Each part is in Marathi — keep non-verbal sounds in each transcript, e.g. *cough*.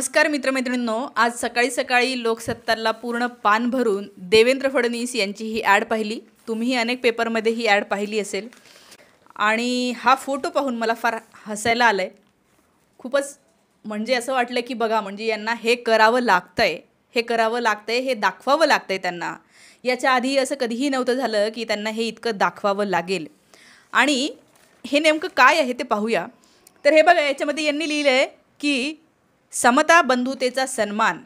नमस्कार मित्रमैत्रिणींनो आज सकाळी सकाळी लोकसत्ताला पूर्ण पान भरून देवेंद्र फडणवीस यांची ही ॲड पाहिली तुम्ही अनेक पेपरमध्ये ही ॲड पाहिली असेल आणि हा फोटो पाहून मला फार हसायला आलं आहे खूपच म्हणजे असं वाटलं की बघा म्हणजे यांना हे करावं लागतं आहे हे करावं लागतं आहे हे दाखवावं लागतं आहे त्यांना याच्या आधी असं कधीही नव्हतं झालं की त्यांना हे इतकं दाखवावं लागेल आणि हे नेमकं काय आहे ते पाहूया तर हे बघा याच्यामध्ये यांनी लिहिलं आहे की समता बंधुतेचा सन्मान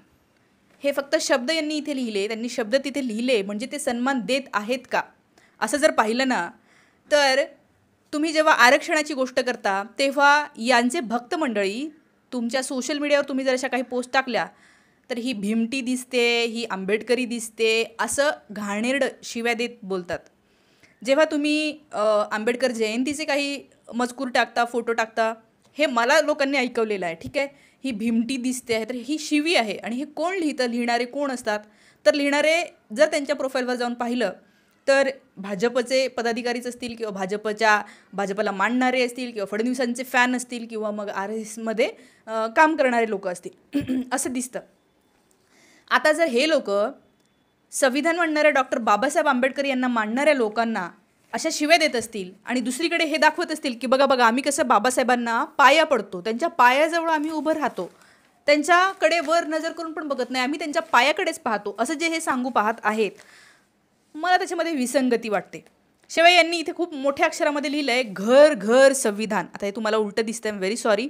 हे फक्त शब्द यांनी इथे लिहिले त्यांनी शब्द तिथे लिहिले म्हणजे ते सन्मान देत आहेत का असं जर पाहिलं ना तर तुम्ही जेव्हा आरक्षणाची गोष्ट करता तेव्हा यांचे भक्त मंडळी तुमच्या सोशल मीडियावर तुम्ही जर अशा काही पोस्ट टाकल्या तर ही भीमटी दिसते ही आंबेडकरी दिसते असं घाणेरड शिव्या देत बोलतात जेव्हा तुम्ही आंबेडकर जयंतीचे काही मजकूर टाकता फोटो टाकता हे मला लोकांनी ऐकवलेलं आहे ठीक आहे ही भिमटी दिसते आहे तर ही शिवी आहे आणि हे कोण लिहितं लिहिणारे कोण असतात तर लिहिणारे जर त्यांच्या प्रोफाईलवर जाऊन पाहिलं तर भाजपचे पदाधिकारीच असतील किंवा भाजपच्या भाजपला मांडणारे असतील किंवा फडणवीसांचे फॅन असतील किंवा मग आर एसमध्ये काम करणारे लोक असतील *clears throat* असं दिसतं आता जर हे लोक संविधान मांडणाऱ्या डॉक्टर बाबासाहेब आंबेडकर यांना मांडणाऱ्या लोकांना अशा शिव्या देत असतील आणि दुसरीकडे हे दाखवत असतील की बघा बघा आम्ही कसं बाबासाहेबांना पाया पडतो त्यांच्या पायाजवळ आम्ही उभं राहतो त्यांच्याकडे वर नजर करून पण बघत नाही आम्ही त्यांच्या पायाकडेच पाहतो असं जे हे सांगू पाहत आहेत मला त्याच्यामध्ये विसंगती वाटते शिवाय यांनी इथे खूप मोठ्या अक्षरामध्ये लिहिलं आहे घर घर संविधान आता हे तुम्हाला उलटं दिसतं आहे व्हेरी सॉरी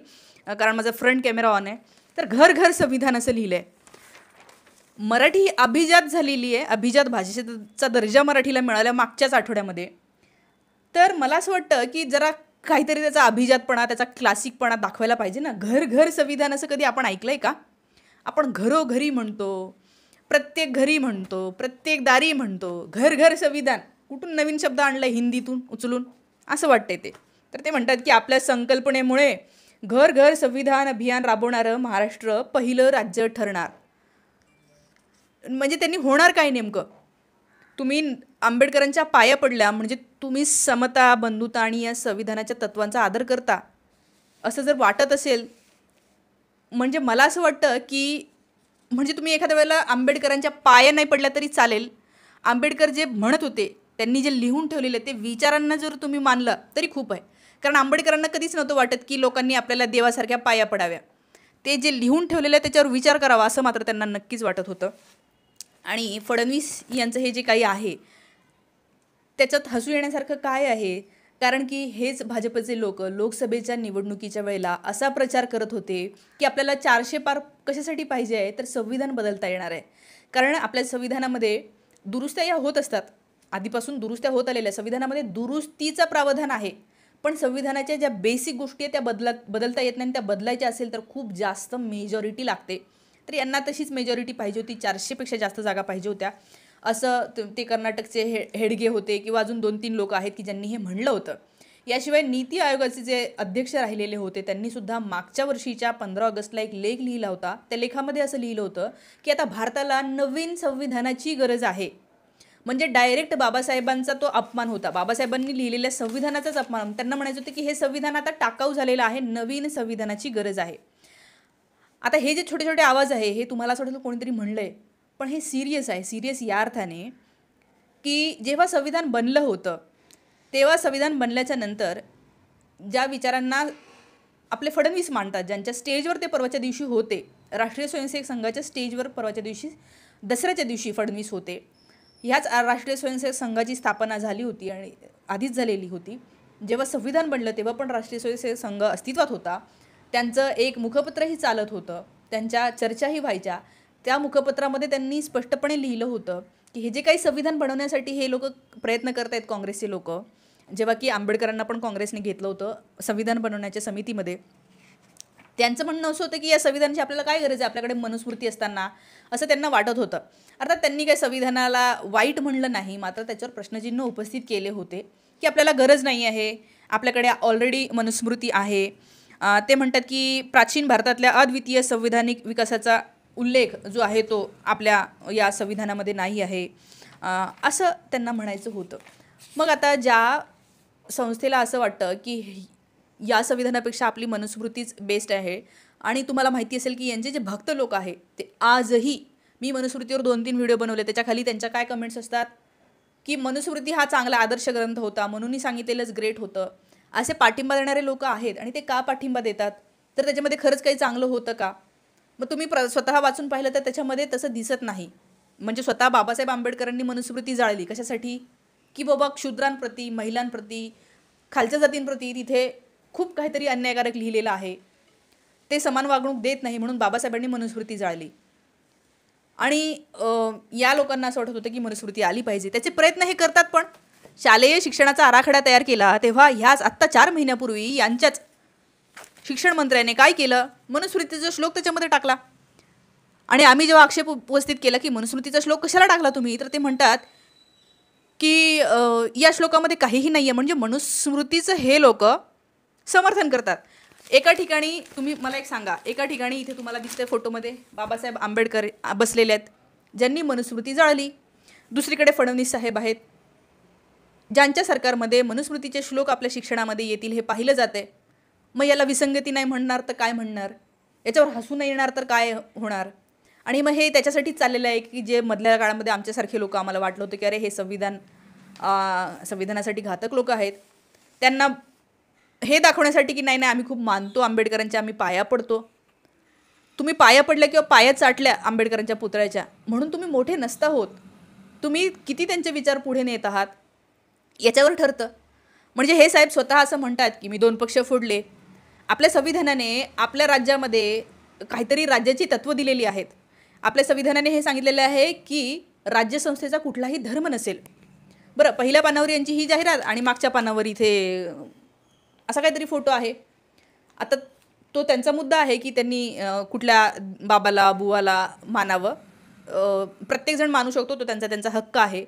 कारण माझा फ्रंट कॅमेरा ऑन आहे तर घर घर संविधान असं लिहिलं आहे मराठी अभिजात झालेली आहे अभिजात भाषेचा दर्जा मराठीला मिळाला मागच्याच आठवड्यामध्ये तर मला असं वाटतं की जरा काहीतरी त्याचा अभिजातपणा त्याचा क्लासिकपणा दाखवायला पाहिजे ना घर घर संविधान असं कधी आपण ऐकलं आहे का आपण घरोघरी म्हणतो प्रत्येक घरी म्हणतो प्रत्येक दारी म्हणतो घर घर संविधान कुठून नवीन शब्द आणला हिंदीतून उचलून असं वाटतंय ते तर ते म्हणतात की आपल्या संकल्पनेमुळे घर घर संविधान अभियान राबवणारं महाराष्ट्र पहिलं राज्य ठरणार म्हणजे त्यांनी होणार काय नेमकं तुम्ही आंबेडकरांच्या पाया पडल्या म्हणजे तुम्ही समता बंधुता आणि या संविधानाच्या तत्वांचा आदर करता असं जर वाटत असेल म्हणजे मला असं वाटतं की म्हणजे तुम्ही एखाद्या वेळेला आंबेडकरांच्या पाया नाही पडल्या तरी चालेल आंबेडकर जे म्हणत होते त्यांनी जे लिहून ठेवलेलं ते विचारांना जर तुम्ही मानलं तरी खूप आहे कारण आंबेडकरांना कधीच नव्हतं वाटत की लोकांनी आपल्याला देवासारख्या पाया पडाव्या ते जे लिहून ठेवलेलं आहे त्याच्यावर विचार करावा असं मात्र त्यांना नक्कीच वाटत होतं आणि फडणवीस यांचं हे जे काही आहे त्याच्यात हसू येण्यासारखं काय आहे कारण की हेच भाजपचे लोक लोकसभेच्या निवडणुकीच्या वेळेला असा प्रचार करत होते की आपल्याला चारशे पार कशासाठी पाहिजे आहे तर संविधान बदलता येणार आहे कारण आपल्या संविधानामध्ये दुरुस्त्या या होत असतात आधीपासून दुरुस्त्या होत आलेल्या संविधानामध्ये दुरुस्तीचं प्रावधान आहे पण संविधानाच्या ज्या बेसिक गोष्टी आहेत त्या बदला बदलता येत नाही त्या बदलायच्या असेल तर खूप जास्त मेजॉरिटी लागते तर यांना तशीच मेजॉरिटी पाहिजे होती चारशेपेक्षा जास्त जागा पाहिजे होत्या असं ते कर्नाटकचे हे हेडगे होते किंवा अजून दोन तीन लोक आहेत की ज्यांनी हे म्हणलं होतं याशिवाय नीती आयोगाचे जे अध्यक्ष राहिलेले होते त्यांनी सुद्धा मागच्या वर्षीच्या पंधरा ऑगस्टला एक लेख लिहिला होता त्या लेखामध्ये असं लिहिलं होतं की आता भारताला नवीन संविधानाची गरज आहे म्हणजे डायरेक्ट बाबासाहेबांचा तो अपमान होता बाबासाहेबांनी लिहिलेल्या संविधानाचाच अपमान त्यांना म्हणायचं होतं की हे संविधान आता टाकाऊ झालेलं आहे नवीन संविधानाची गरज आहे आता हे जे छोटे छोटे आवाज आहे हे तुम्हाला असं वाटतं कोणीतरी म्हणलं आहे पण हे सिरियस आहे सिरियस या अर्थाने की जेव्हा संविधान बनलं होतं तेव्हा संविधान बनल्याच्या नंतर ज्या विचारांना आपले फडणवीस मांडतात ज्यांच्या स्टेजवर ते परवाच्या दिवशी होते राष्ट्रीय स्वयंसेवक संघाच्या स्टेजवर परवाच्या दिवशी दसऱ्याच्या दिवशी फडणवीस होते ह्याच राष्ट्रीय स्वयंसेवक संघाची स्थापना झाली होती आणि आधीच झालेली होती जेव्हा संविधान बनलं तेव्हा पण राष्ट्रीय स्वयंसेवक संघ अस्तित्वात होता त्यांचं एक मुखपत्रही चालत होतं त्यांच्या चर्चाही व्हायच्या त्या मुखपत्रामध्ये त्यांनी स्पष्टपणे लिहिलं होतं की हे जे काही संविधान बनवण्यासाठी हे लोक प्रयत्न करत आहेत काँग्रेसचे लोक जेव्हा की आंबेडकरांना पण काँग्रेसने घेतलं होतं संविधान बनवण्याच्या समितीमध्ये त्यांचं म्हणणं असं होतं की या संविधानाची आपल्याला काय गरज आहे आपल्याकडे मनुस्मृती असताना असं त्यांना वाटत होतं अर्थात त्यांनी काही संविधानाला वाईट म्हणलं नाही मात्र त्याच्यावर प्रश्नचिन्ह उपस्थित केले होते की आपल्याला गरज नाही आहे आपल्याकडे ऑलरेडी मनुस्मृती आहे ते म्हणतात की प्राचीन भारतातल्या अद्वितीय संविधानिक विकासाचा उल्लेख जो आहे तो आपल्या या संविधानामध्ये नाही आहे असं त्यांना म्हणायचं होतं मग आता ज्या संस्थेला असं वाटतं की या संविधानापेक्षा आपली मनुस्मृतीच बेस्ट आहे आणि तुम्हाला माहिती असेल की यांचे जे भक्त लोक आहे ते आजही मी मनुस्मृतीवर दोन तीन व्हिडिओ बनवले त्याच्याखाली त्यांच्या काय कमेंट्स असतात की मनुस्मृती हा चांगला आदर्श ग्रंथ होता म्हणूनही सांगितलेलंच ग्रेट होतं असे पाठिंबा देणारे लोक आहेत आणि ते का पाठिंबा देतात तर त्याच्यामध्ये खरंच काही चांगलं होतं का मग तुम्ही प्र स्वतः वाचून पाहिलं तर त्याच्यामध्ये तसं दिसत नाही म्हणजे स्वतः बाबासाहेब आंबेडकरांनी मनुस्मृती जाळली कशासाठी की बाबा क्षुद्रांप्रती महिलांप्रती खालच्या जातींप्रती तिथे खूप काहीतरी अन्यायकारक लिहिलेलं आहे ते समान वागणूक देत नाही म्हणून बाबासाहेबांनी मनुस्मृती जाळली आणि या लोकांना असं वाटत होतं की मनुस्मृती आली पाहिजे त्याचे प्रयत्न हे करतात पण शालेय शिक्षणाचा आराखडा तयार केला तेव्हा ह्याच आत्ता चार महिन्यापूर्वी यांच्याच शिक्षण मंत्र्याने काय केलं मनुस्मृतीचा श्लोक त्याच्यामध्ये टाकला आणि आम्ही जेव्हा आक्षेप उपस्थित केला की मनुस्मृतीचा श्लोक कशाला टाकला तुम्ही तर ते म्हणतात की या श्लोकामध्ये काहीही नाही आहे म्हणजे मनुस्मृतीचं हे लोक समर्थन करतात एका ठिकाणी तुम्ही मला एक सांगा एका ठिकाणी इथे तुम्हाला दिसते फोटोमध्ये बाबासाहेब आंबेडकर बसलेले आहेत ज्यांनी मनुस्मृती जाळली दुसरीकडे फडणवीस साहेब आहेत ज्यांच्या सरकारमध्ये मनुस्मृतीचे श्लोक आपल्या शिक्षणामध्ये येतील हे पाहिलं जाते मग याला विसंगती नाही म्हणणार तर काय म्हणणार याच्यावर हसू नाही येणार तर काय होणार आणि मग हे त्याच्यासाठीच चाललेलं आहे की जे मधल्या काळामध्ये आमच्यासारखे लोक आम्हाला वाटलं होतं की अरे हे संविधान संविधानासाठी घातक लोक आहेत त्यांना हे दाखवण्यासाठी की नाही नाही आम्ही खूप मानतो आंबेडकरांच्या आम्ही पाया पडतो तुम्ही पाया पडल्या किंवा पाया चाटल्या आंबेडकरांच्या पुतळ्याच्या म्हणून तुम्ही मोठे नसता होत तुम्ही किती त्यांचे विचार पुढे नेत आहात याच्यावर ठरतं म्हणजे हे साहेब स्वतः असं म्हणतात की मी दोन पक्ष फोडले आपल्या संविधानाने आपल्या राज्यामध्ये काहीतरी राज्याची तत्व दिलेली आहेत आपल्या संविधानाने हे सांगितलेलं आहे की राज्यसंस्थेचा कुठलाही धर्म नसेल बरं पहिल्या पानावर यांची ही जाहिरात आणि मागच्या पानावर इथे असा काहीतरी फोटो आहे आता तो त्यांचा मुद्दा आहे की त्यांनी कुठल्या बाबाला बुवाला मानावं प्रत्येकजण मानू शकतो तो त्यांचा त्यांचा हक्क आहे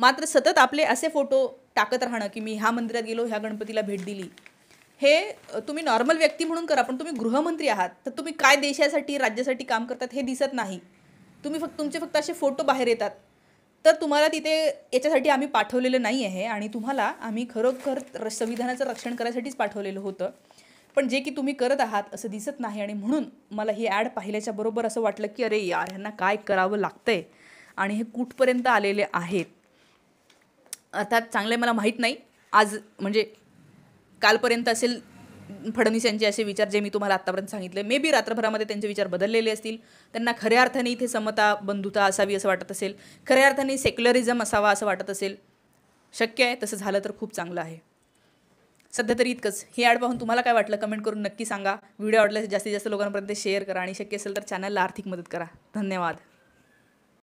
मात्र सतत आपले असे फोटो टाकत राहणं की मी ह्या मंदिरात गेलो ह्या गणपतीला भेट दिली हे तुम्ही नॉर्मल व्यक्ती म्हणून करा पण तुम्ही गृहमंत्री आहात तर तुम्ही काय देशासाठी राज्यासाठी काम करतात हे दिसत नाही तुम्ही फक्त तुमचे फक्त असे फोटो बाहेर येतात तर तुम्हाला तिथे याच्यासाठी आम्ही पाठवलेलं नाही आहे आणि तुम्हाला आम्ही खरोखर र संविधानाचं रक्षण करायसाठीच पाठवलेलं होतं पण जे की तुम्ही करत आहात असं दिसत नाही आणि म्हणून मला ही ॲड पाहिल्याच्या बरोबर असं वाटलं की अरे यार ह्यांना काय करावं लागतंय आणि हे कुठपर्यंत आलेले आहेत अर्थात चांगले मला माहीत नाही आज म्हणजे कालपर्यंत असेल फडणवीस यांचे असे विचार जे मी तुम्हाला आत्तापर्यंत सांगितले मे बी रात्रभरामध्ये त्यांचे विचार बदललेले असतील त्यांना खऱ्या अर्थाने इथे समता बंधुता असावी असं वाटत असेल खऱ्या अर्थाने सेक्युलरिझम असावा असं वाटत असेल शक्य आहे तसं झालं तर खूप चांगलं आहे सध्या तरी इतकंच हे ॲड पाहून तुम्हाला काय वाटलं कमेंट करून नक्की सांगा व्हिडिओ आवडल्यास जास्तीत जास्त लोकांपर्यंत शेअर करा आणि शक्य असेल तर चॅनलला आर्थिक मदत करा धन्यवाद